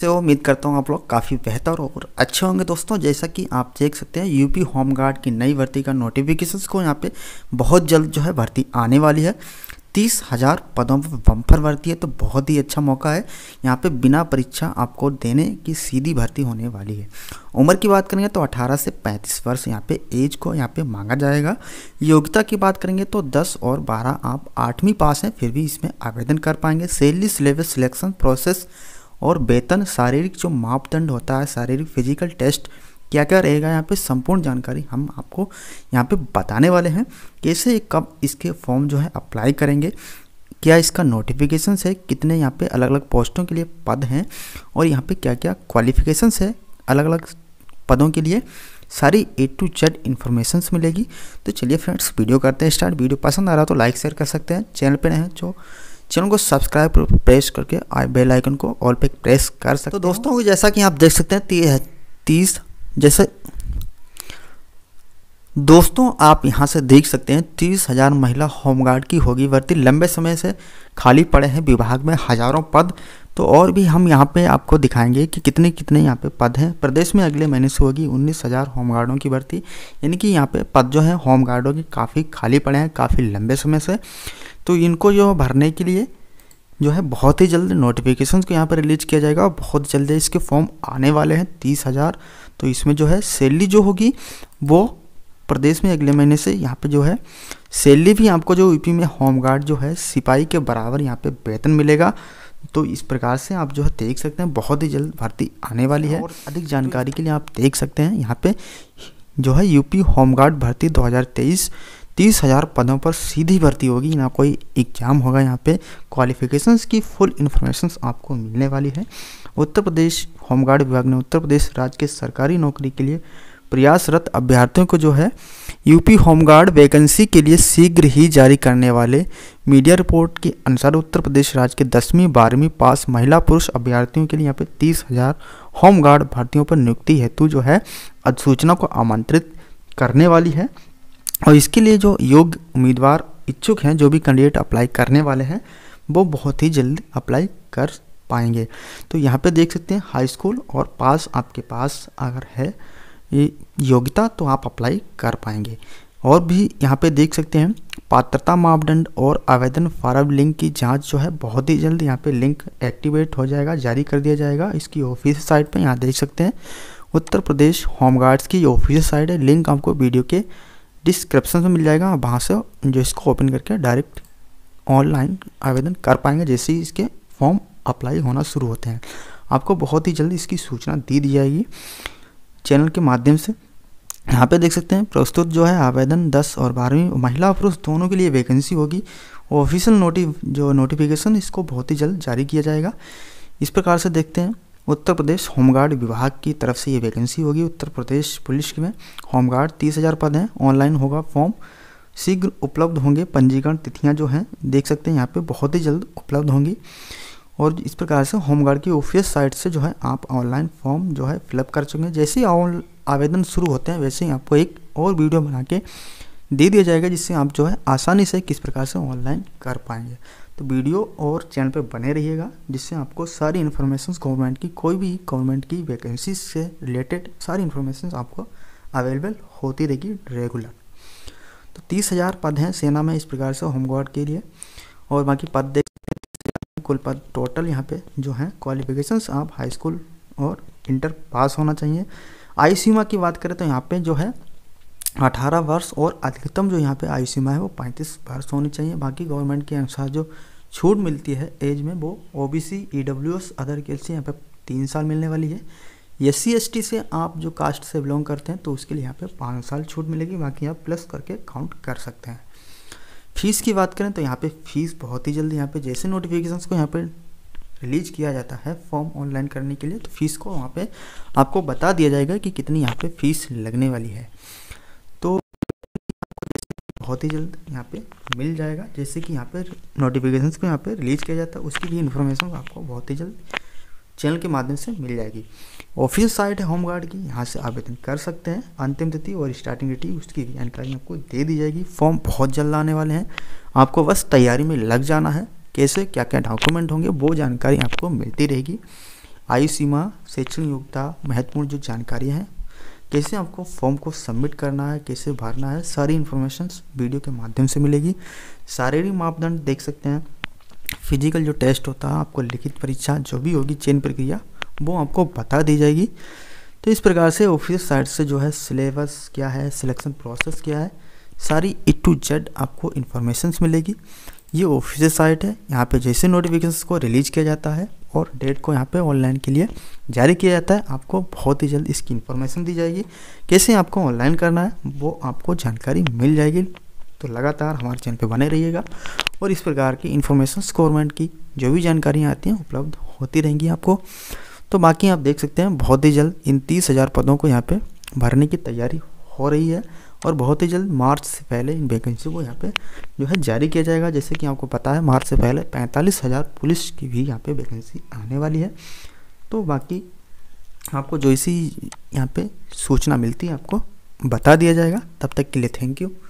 से उम्मीद करता हूँ आप लोग काफ़ी बेहतर और अच्छे होंगे दोस्तों जैसा कि आप देख सकते हैं यूपी होम गार्ड की नई भर्ती का नोटिफिकेशन को यहाँ पे बहुत जल्द जो है भर्ती आने वाली है तीस हज़ार पदों पर बम्पर भर्ती है तो बहुत ही अच्छा मौका है यहाँ पे बिना परीक्षा आपको देने की सीधी भर्ती होने वाली है उम्र की बात करेंगे तो 18 से 35 वर्ष यहाँ पे एज को यहाँ पे मांगा जाएगा योग्यता की बात करेंगे तो 10 और 12 आप आठवीं पास हैं फिर भी इसमें आवेदन कर पाएंगे सैलरी सिलेबस सिलेक्शन प्रोसेस और वेतन शारीरिक जो मापदंड होता है शारीरिक फिजिकल टेस्ट क्या क्या रहेगा यहाँ पे संपूर्ण जानकारी हम आपको यहाँ पे बताने वाले हैं कैसे कब इसके फॉर्म जो है अप्लाई करेंगे क्या इसका नोटिफिकेशन है कितने यहाँ पे अलग अलग पोस्टों के लिए पद हैं और यहाँ पे क्या क्या क्वालिफिकेशंस है अलग अलग पदों के लिए सारी ए टू जेड इन्फॉर्मेशन मिलेगी तो चलिए फ्रेंड्स वीडियो करते हैं स्टार्ट वीडियो पसंद आ रहा तो लाइक शेयर कर सकते हैं चैनल पर रहें जो चैनल को सब्सक्राइब प्रेस करके बेल आइकन को ऑल पे प्रेस कर सकते तो दोस्तों जैसा कि आप देख सकते हैं ती, तीस जैसे दोस्तों आप यहां से देख सकते हैं तीस हजार महिला होमगार्ड की होगी भर्ती लंबे समय से खाली पड़े हैं विभाग में हजारों पद तो और भी हम यहाँ पे आपको दिखाएंगे कि कितने कितने यहाँ पे पद हैं प्रदेश में अगले महीने से होगी उन्नीस हज़ार होमगार्डों की भर्ती यानी कि यहाँ पे पद जो है होमगार्डों के काफ़ी खाली पड़े हैं काफ़ी लंबे समय से तो इनको जो भरने के लिए जो है बहुत ही जल्द नोटिफिकेशन को यहाँ पर रिलीज किया जाएगा और बहुत जल्द इसके फॉर्म आने वाले हैं तीस हज़ार तो इसमें जो है सैलरी जो होगी वो प्रदेश में अगले महीने से यहाँ पे जो है सैलरी भी आपको जो यूपी में होम गार्ड जो है सिपाही के बराबर यहाँ पे वेतन मिलेगा तो इस प्रकार से आप जो है देख सकते हैं बहुत ही जल्द भर्ती आने वाली है और अधिक जानकारी के लिए आप देख सकते हैं यहाँ पर जो है यूपी होमगार्ड भर्ती दो तीस हज़ार पदों पर सीधी भर्ती होगी ना कोई एग्ज़ाम होगा यहाँ पे क्वालिफिकेशंस की फुल इन्फॉर्मेशन आपको मिलने वाली है उत्तर प्रदेश होमगार्ड विभाग ने उत्तर प्रदेश राज्य के सरकारी नौकरी के लिए प्रयासरत अभ्यर्थियों को जो है यूपी होमगार्ड वैकेंसी के लिए शीघ्र ही जारी करने वाले मीडिया रिपोर्ट के अनुसार उत्तर प्रदेश राज्य के दसवीं बारहवीं पास महिला पुरुष अभ्यर्थियों के लिए यहाँ पे तीस हज़ार होमगार्ड भर्तियों पर नियुक्ति हेतु जो है अधिसूचना को आमंत्रित करने वाली है और इसके लिए जो योग्य उम्मीदवार इच्छुक हैं जो भी कैंडिडेट अप्लाई करने वाले हैं वो बहुत ही जल्द अप्लाई कर पाएंगे तो यहाँ पे देख सकते हैं हाई स्कूल और पास आपके पास अगर है ये योग्यता तो आप अप्लाई कर पाएंगे और भी यहाँ पे देख सकते हैं पात्रता मापदंड और आवेदन फार्म लिंक की जांच जो है बहुत ही जल्द यहाँ पे लिंक एक्टिवेट हो जाएगा जारी कर दिया जाएगा इसकी ऑफिस साइट पर यहाँ देख सकते हैं उत्तर प्रदेश होमगार्ड्स की ऑफिस साइट है लिंक आपको वीडियो के डिस्क्रिप्शन में तो मिल जाएगा आप वहाँ से जो इसको ओपन करके डायरेक्ट ऑनलाइन आवेदन कर पाएंगे जैसे ही इसके फॉर्म अप्लाई होना शुरू होते हैं आपको बहुत ही जल्दी इसकी सूचना दे दी जाएगी चैनल के माध्यम से यहाँ पे देख सकते हैं प्रस्तुत जो है आवेदन 10 और बारहवीं महिला और पुरुष दोनों के लिए वैकेंसी होगी ऑफिशियल नोटिफ जो नोटिफिकेशन इसको बहुत ही जल्द जारी किया जाएगा इस प्रकार से देखते हैं उत्तर प्रदेश होमगार्ड विभाग की तरफ से ये वैकेंसी होगी उत्तर प्रदेश पुलिस में होमगार्ड तीस हज़ार पद हैं ऑनलाइन होगा फॉर्म शीघ्र उपलब्ध होंगे पंजीकरण तिथियां जो हैं देख सकते हैं यहाँ पे बहुत ही जल्द उपलब्ध होंगी और इस प्रकार से होमगार्ड की ऑफिस साइट से जो है आप ऑनलाइन फॉर्म जो है फिलअप कर चुके हैं जैसे ही आवेदन शुरू होते हैं वैसे ही आपको एक और वीडियो बना के दे दिया जाएगा जिससे आप जो है आसानी से किस प्रकार से ऑनलाइन कर पाएंगे तो वीडियो और चैनल पे बने रहिएगा जिससे आपको सारी इन्फॉर्मेशन गवर्नमेंट की कोई भी गवर्नमेंट की वैकेंसी से रिलेटेड सारी इन्फॉर्मेशन आपको अवेलेबल होती रहेगी रेगुलर तो तीस हज़ार पद हैं सेना में इस प्रकार से होमगार्ड के लिए और बाकी पद देख कुल पद टोटल यहाँ पे जो हैं क्वालिफिकेशंस आप हाई स्कूल और इंटर पास होना चाहिए आई की बात करें तो यहाँ पे जो है अठारह वर्ष और अधिकतम जो यहाँ पे आयु सीमा है वो पैंतीस वर्ष होनी चाहिए बाकी गवर्नमेंट के अनुसार जो छूट मिलती है एज में वो O B C E W S other के से यहाँ पर तीन साल मिलने वाली है एस सी एस टी से आप जो कास्ट से बिलोंग करते हैं तो उसके लिए यहाँ पे पाँच साल छूट मिलेगी बाकी आप प्लस करके काउंट कर सकते हैं फीस की बात करें तो यहाँ पे फीस बहुत ही जल्दी यहाँ पे जैसे नोटिफिकेशन को यहाँ पे रिलीज किया जाता है फॉर्म ऑनलाइन करने के लिए तो फीस को वहाँ पे आपको बता दिया जाएगा कि कितनी यहाँ पे फीस लगने वाली है बहुत ही जल्द यहाँ पे मिल जाएगा जैसे कि यहाँ पर नोटिफिकेशन को यहाँ पे रिलीज किया जाता है उसकी भी इन्फॉर्मेशन आपको बहुत ही जल्द चैनल के माध्यम से मिल जाएगी ऑफिस साइट है होमगार्ड की यहाँ से आवेदन कर सकते हैं अंतिम तिथि और स्टार्टिंग तिथि उसकी जानकारी आपको दे दी जाएगी फॉर्म बहुत जल्द आने वाले हैं आपको बस तैयारी में लग जाना है कैसे क्या क्या डॉक्यूमेंट होंगे वो जानकारी आपको मिलती रहेगी आयु सीमा शैक्षणिक योग्यता महत्वपूर्ण जो जानकारियाँ हैं कैसे आपको फॉर्म को सबमिट करना है कैसे भरना है सारी इन्फॉर्मेशन वीडियो के माध्यम से मिलेगी शारीरिक मापदंड देख सकते हैं फिजिकल जो टेस्ट होता है आपको लिखित परीक्षा जो भी होगी चयन प्रक्रिया वो आपको बता दी जाएगी तो इस प्रकार से ऑफिस साइट से जो है सिलेबस क्या है सिलेक्शन प्रोसेस क्या है सारी ए टू जेड आपको इन्फॉर्मेशन मिलेगी ये ऑफिस साइट है यहाँ पे जैसे नोटिफिकेशन को रिलीज किया जाता है और डेट को यहाँ पे ऑनलाइन के लिए जारी किया जाता है आपको बहुत ही जल्द इसकी इन्फॉर्मेशन दी जाएगी कैसे आपको ऑनलाइन करना है वो आपको जानकारी मिल जाएगी तो लगातार हमारे चैनल पे बने रहिएगा और इस प्रकार की इन्फॉर्मेशन गवर्नमेंट की जो भी जानकारियाँ आती हैं उपलब्ध होती रहेंगी आपको तो बाकी आप देख सकते हैं बहुत ही जल्द इन तीस हज़ार पदों को यहाँ पर भरने की तैयारी हो रही है और बहुत ही जल्द मार्च से पहले इन वैकेंसी को यहाँ पे जो है जारी किया जाएगा जैसे कि आपको पता है मार्च से पहले पैंतालीस हज़ार पुलिस की भी यहाँ पे वैकेंसी आने वाली है तो बाकी आपको जो इसी यहाँ पे सूचना मिलती है आपको बता दिया जाएगा तब तक के लिए थैंक यू